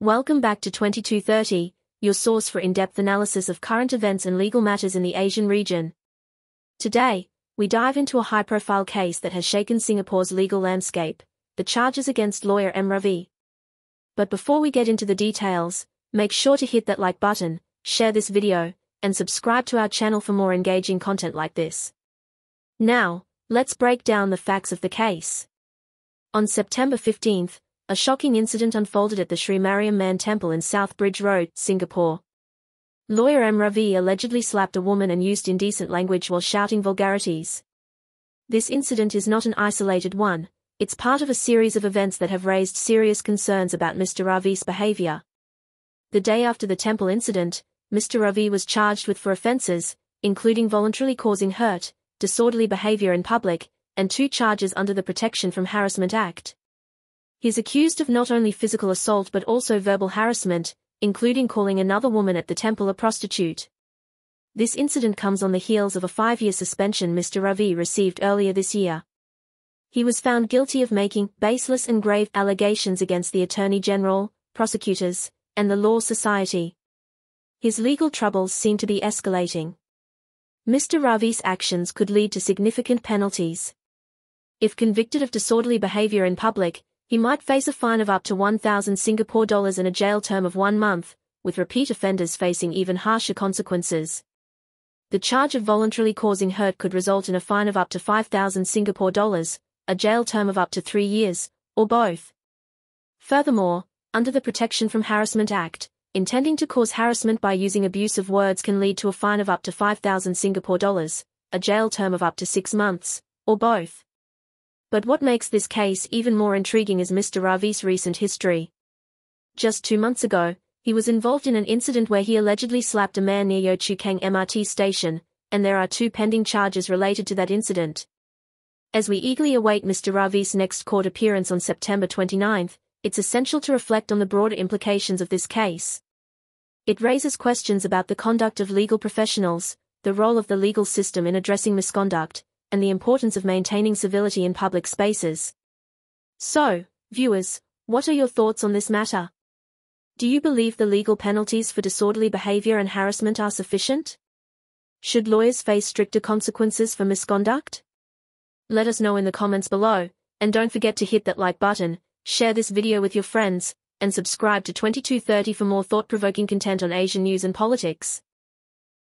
Welcome back to 2230, your source for in-depth analysis of current events and legal matters in the Asian region. Today, we dive into a high-profile case that has shaken Singapore's legal landscape, the charges against lawyer M. Ravi. But before we get into the details, make sure to hit that like button, share this video, and subscribe to our channel for more engaging content like this. Now, let's break down the facts of the case. On September 15th, a shocking incident unfolded at the Sri Mariamman Temple in South Bridge Road, Singapore. Lawyer M. Ravi allegedly slapped a woman and used indecent language while shouting vulgarities. This incident is not an isolated one, it's part of a series of events that have raised serious concerns about Mr. Ravi's behavior. The day after the temple incident, Mr. Ravi was charged with four offenses, including voluntarily causing hurt, disorderly behavior in public, and two charges under the Protection from Harassment Act. He is accused of not only physical assault but also verbal harassment, including calling another woman at the temple a prostitute. This incident comes on the heels of a five-year suspension Mr. Ravi received earlier this year. He was found guilty of making baseless and grave allegations against the Attorney General, prosecutors, and the Law Society. His legal troubles seem to be escalating. Mr. Ravi's actions could lead to significant penalties. If convicted of disorderly behavior in public, he might face a fine of up to 1,000 Singapore dollars and a jail term of one month, with repeat offenders facing even harsher consequences. The charge of voluntarily causing hurt could result in a fine of up to 5,000 Singapore dollars, a jail term of up to three years, or both. Furthermore, under the Protection from Harassment Act, intending to cause harassment by using abusive words can lead to a fine of up to 5,000 Singapore dollars, a jail term of up to six months, or both. But what makes this case even more intriguing is Mr. Ravi's recent history. Just two months ago, he was involved in an incident where he allegedly slapped a man near Yochukang MRT station, and there are two pending charges related to that incident. As we eagerly await Mr. Ravi's next court appearance on September 29, it's essential to reflect on the broader implications of this case. It raises questions about the conduct of legal professionals, the role of the legal system in addressing misconduct, and the importance of maintaining civility in public spaces. So, viewers, what are your thoughts on this matter? Do you believe the legal penalties for disorderly behavior and harassment are sufficient? Should lawyers face stricter consequences for misconduct? Let us know in the comments below, and don't forget to hit that like button, share this video with your friends, and subscribe to 2230 for more thought-provoking content on Asian news and politics.